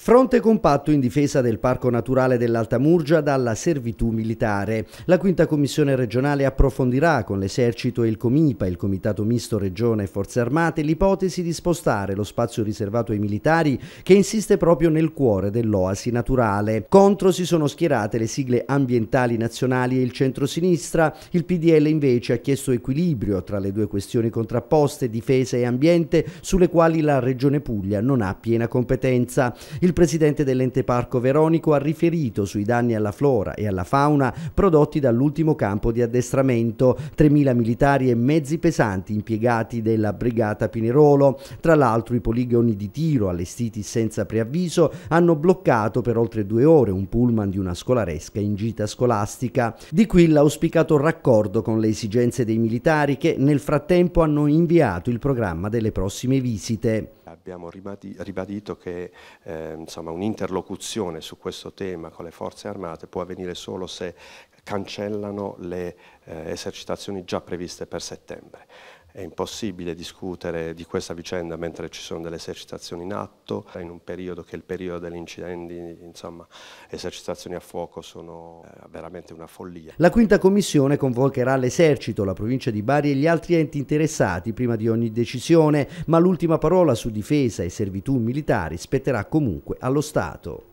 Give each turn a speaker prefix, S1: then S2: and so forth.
S1: Fronte compatto in difesa del Parco Naturale dell'Alta Murgia dalla servitù militare. La quinta commissione regionale approfondirà con l'esercito e il Comipa, il Comitato Misto Regione e Forze Armate, l'ipotesi di spostare lo spazio riservato ai militari che insiste proprio nel cuore dell'oasi naturale. Contro si sono schierate le sigle ambientali nazionali e il centro-sinistra. Il PDL invece ha chiesto equilibrio tra le due questioni contrapposte, difesa e ambiente, sulle quali la Regione Puglia non ha piena competenza. Il il presidente dell'ente parco Veronico ha riferito sui danni alla flora e alla fauna prodotti dall'ultimo campo di addestramento, 3.000 militari e mezzi pesanti impiegati della brigata Pinerolo. Tra l'altro i poligoni di tiro allestiti senza preavviso hanno bloccato per oltre due ore un pullman di una scolaresca in gita scolastica. Di qui l'auspicato raccordo con le esigenze dei militari che nel frattempo hanno inviato il programma delle prossime visite
S2: abbiamo ribadito che eh, un'interlocuzione su questo tema con le forze armate può avvenire solo se cancellano le eh, esercitazioni già previste per settembre. È impossibile discutere di questa vicenda mentre ci sono delle esercitazioni in atto, in un periodo che è il periodo degli incidenti, insomma, esercitazioni a fuoco sono eh, veramente una follia.
S1: La quinta commissione convocherà l'esercito, la provincia di Bari e gli altri enti interessati prima di ogni decisione, ma l'ultima parola su difesa e servitù militari spetterà comunque allo Stato.